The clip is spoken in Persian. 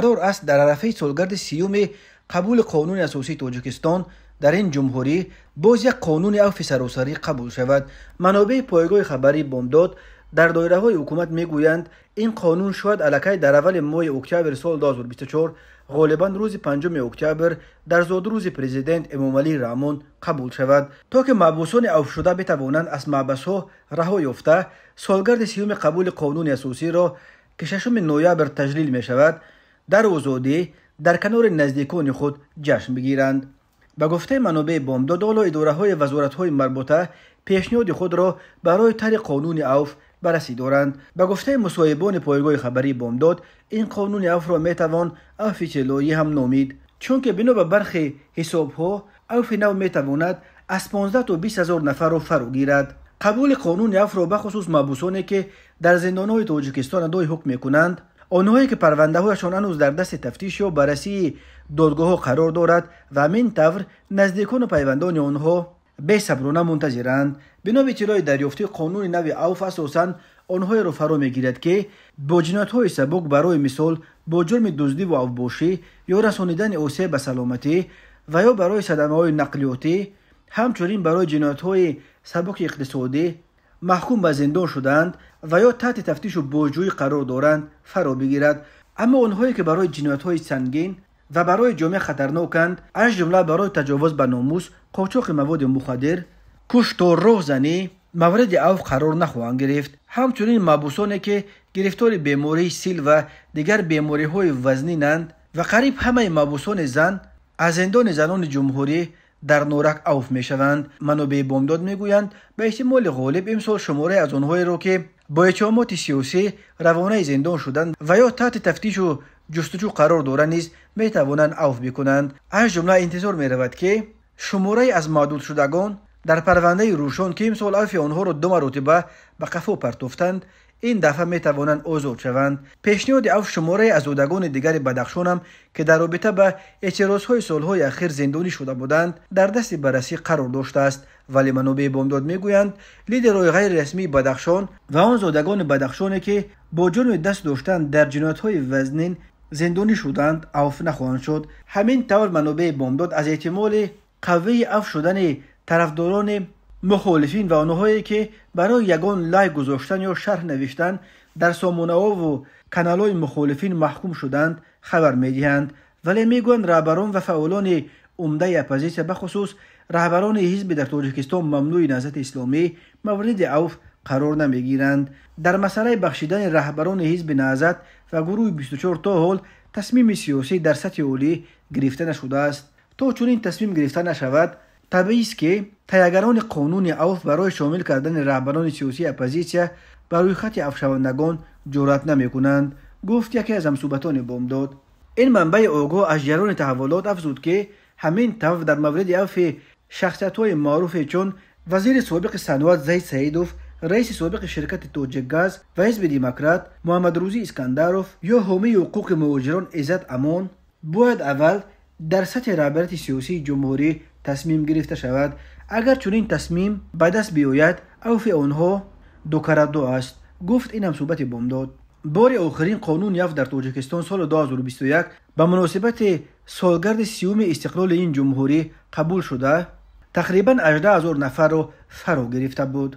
قرار است در عرفه سالگرد سیوم قبول قانون اساسی تاجیکستان در این جمهوری باز یک قانون او فسروسری قبول شود منابع پایگاه خبری بامداد در دایره های حکومت میگویند این قانون شاید علکه در اول ماه اکتبر سال 2024 غالبا روز پنجم اکتبر در زاد روزی پرزیدنت امومالی رامون قبول شود تا که مابوسان اوف شده بتوانند از مابس ها رها یفته سالگرد سیوم قبول قانون اساسی را که 6 تجلیل می شود در وزودی در کنار نزدیکان خود جشن بگیرند به گفته منابع بامداد، و اداره های وزارت های مربوطه پیشنیاد خود را برای تر قانون اوف بررسی دارند به گفته مصاحبان پایگاه خبری بامداد این قانون اوف را میتوان اوف چلایی هم نامید چون که بنا به برخی حساب ها اوف نو میتواند از 15 تا 20 هزار نفر را فرو گیرد قبول قانون اوف را بخصوص خصوص که در زندان های تاجیکستان دای حکم کنند. онҳое ки парвандаҳояшон ҳанӯз дар дасти тафтиш ё баррасии додгоҳҳо қарор дорад ва ҳамин тавр наздикону пайвандони онҳо бесаброна мунтазиранд бинои иттилои дарёфтии қонуни нави ауф асосан онҳоеро фаро мегирад ки бо ҷинояҳои сабук барои мисол бо ҷурми дуздиву авбошӣ ё расонидани осеб ба саломатӣ ва ё барои садамаҳои нақлиётӣ ҳамчунин барои ҷинояҳои сабуки иқтисодӣ محکوم به زندان شدند و یا تحت تفتیش و بوجوی قرار دارند فرا بگیرد اما آنهایی که برای های سنگین و برای جامعه خطرناکند از جمله برای تجاوز به ناموس قاچاق مواد مخدر کشت و زنی، مورد عفو قرار نخواهند گرفت همچنین مبوسانی که گرفتار بیماری سیل و دیگر های وزنینند و قریب همه مبوسان زن از زندان زنان جمهوری дар норак авф мешаванд манобеи бомдод мегӯянд ба эҳтимоли ғолиб имсол шумораи аз онҳоеро ки бо иттиҳомоти сиёсӣ равонаи зиндон шуданд ва ё таҳти тафтишу ҷустуҷӯ қарор дора низ метавонанд авф бикунанд аз ҷумла интизор меравад ки шумораи аз маҳдудшудагон дар парвандаи рӯшон ки имсол авфи онҳоро ду маротиба ба қафо партофтанд این دفعه می توانند اوزود شوند. پیشنیاد او شماره از اودگان دیگر بدخشان هم که در رابطه به اعتراض های سال اخیر زندانی شده بودند در دست بررسی قرار داشته است ولی منابع بامداد می گویند غیر رسمی بدخشان و آن زودگان بدخشان که با جرم دست داشتند در جنات های وزنین زندانی شدند اوف نخواهند شد. همین طور منابع بامداد از اعتمال قوی اف شدن طرفداران مخالفین و آنهایی که برای یگان لای گذاشتن یا شرح نوشتن در سامونه ها و کانال های مخالفین محکوم شدند خبر دهند. ولی گویند رهبران و فعالان عمده اپوزیسیا بخصوص رهبران حزب در تاجیکستان ممنوع نهضت اسلامی مورد عوف قرار نمیگیرند در مساله بخشیدن رهبران حزب نهضت و گروه 24 تا حال تصمیم سیاسی در سطح اولی گرفته نشده است تا چون این تصمیم گرفته نشود طبیعی است که تیاگران قانون اوف برای شامل کردن رهبران سیاسی اپوزیسیا روی خط افشاوندگان جرأت نمیکنند گفت یکی از همصوبتان داد. این منبع آگاه از جریان تحولات افزود که همین تف در مورد اوف شخصیت معروف چون وزیر سابق صنعت زید سعیدوف رئیس سابق شرکت توجه گاز و حزب دیمکرات محمد روزی اسکندروف یا حامی حقوق مهاجران عزت امان باید اول در سطح رهبرت سیاسی جمهوری تصمیم گرفته شود اگر این تصمیم به دست بیاید اوف آنها دو دو است گفت این هم صحبت داد. بار آخرین قانون یافت در تاجیکستان سال 2021 به مناسبت سالگرد سیوم استقلال این جمهوری قبول شده تقریبا 18 هزار نفر را فرا گرفته بود